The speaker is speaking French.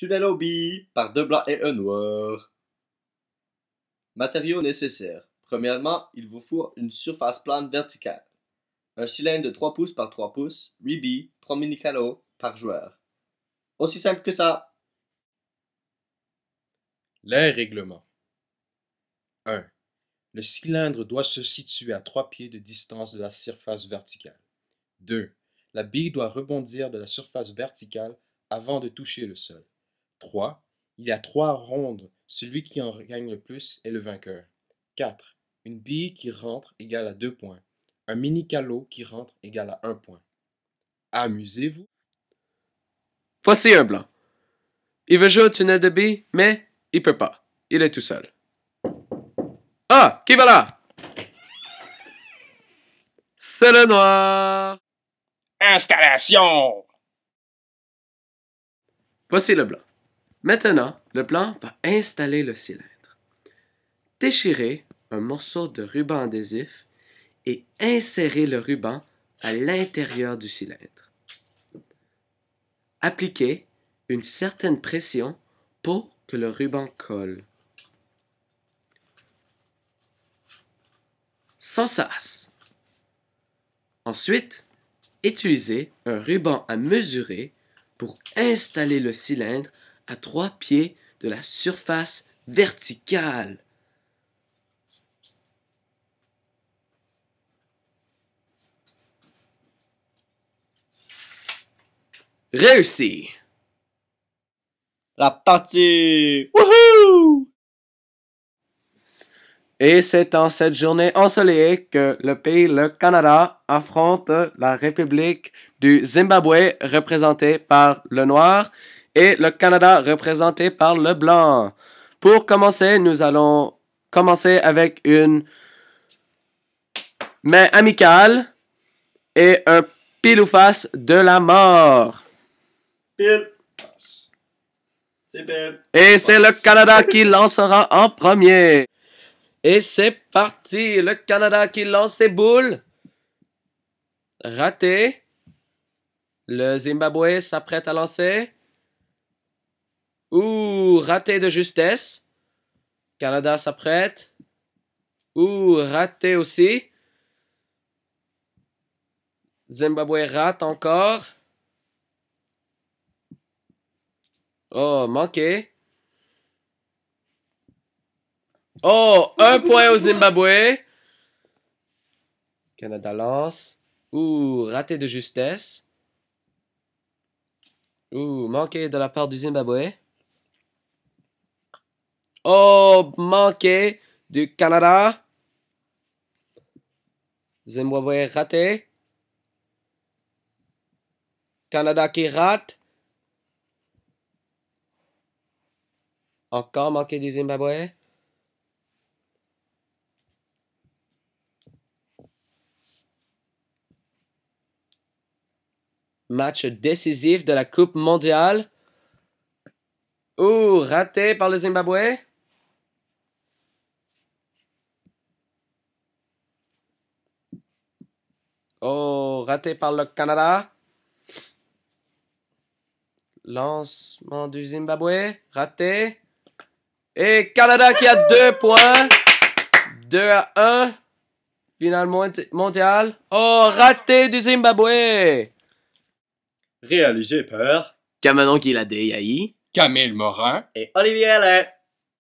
Sur la lobby par deux blancs et un noir. Matériaux nécessaires. Premièrement, il vous faut une surface plane verticale. Un cylindre de 3 pouces par 3 pouces, 8 billes, 3 mini calo par joueur. Aussi simple que ça. Les règlements. 1. Le cylindre doit se situer à 3 pieds de distance de la surface verticale. 2. La bille doit rebondir de la surface verticale avant de toucher le sol. 3. Il y a trois rondes. Celui qui en gagne le plus est le vainqueur. 4. Une bille qui rentre égale à 2 points. Un mini calot qui rentre égale à 1 point. Amusez-vous. Voici un blanc. Il veut jouer au tunnel de billes, mais il peut pas. Il est tout seul. Ah, qui va là? C'est le noir. Installation. Voici le blanc. Maintenant, le plan va installer le cylindre. Déchirez un morceau de ruban adhésif et insérez le ruban à l'intérieur du cylindre. Appliquez une certaine pression pour que le ruban colle. Sans sas. Ensuite, utilisez un ruban à mesurer pour installer le cylindre à trois pieds de la surface verticale. Réussi! La partie! Wouhou! Et c'est en cette journée ensoleillée que le pays, le Canada, affronte la République du Zimbabwe représentée par le noir et le Canada représenté par le blanc. Pour commencer, nous allons commencer avec une main amicale et un pile ou face de la mort. Pile. Et c'est le Canada qui lancera en premier. Et c'est parti. Le Canada qui lance ses boules. Raté. Le Zimbabwe s'apprête à lancer. Ouh, raté de justesse. Canada s'apprête. Ouh, raté aussi. Zimbabwe rate encore. Oh, manqué. Oh, un point au Zimbabwe. Canada lance. Ouh, raté de justesse. Ouh, manqué de la part du Zimbabwe. Oh, manqué du Canada. Zimbabwe raté. Canada qui rate. Encore manqué du Zimbabwe. Match décisif de la Coupe mondiale. Oh, raté par le Zimbabwe. Oh, raté par le Canada. Lancement du Zimbabwe, raté. Et Canada qui a deux points. 2 à 1. Finale mondiale. Oh, raté du Zimbabwe. Réalisé par Cameron l'a Yahi, Camille Morin et Olivier Alain.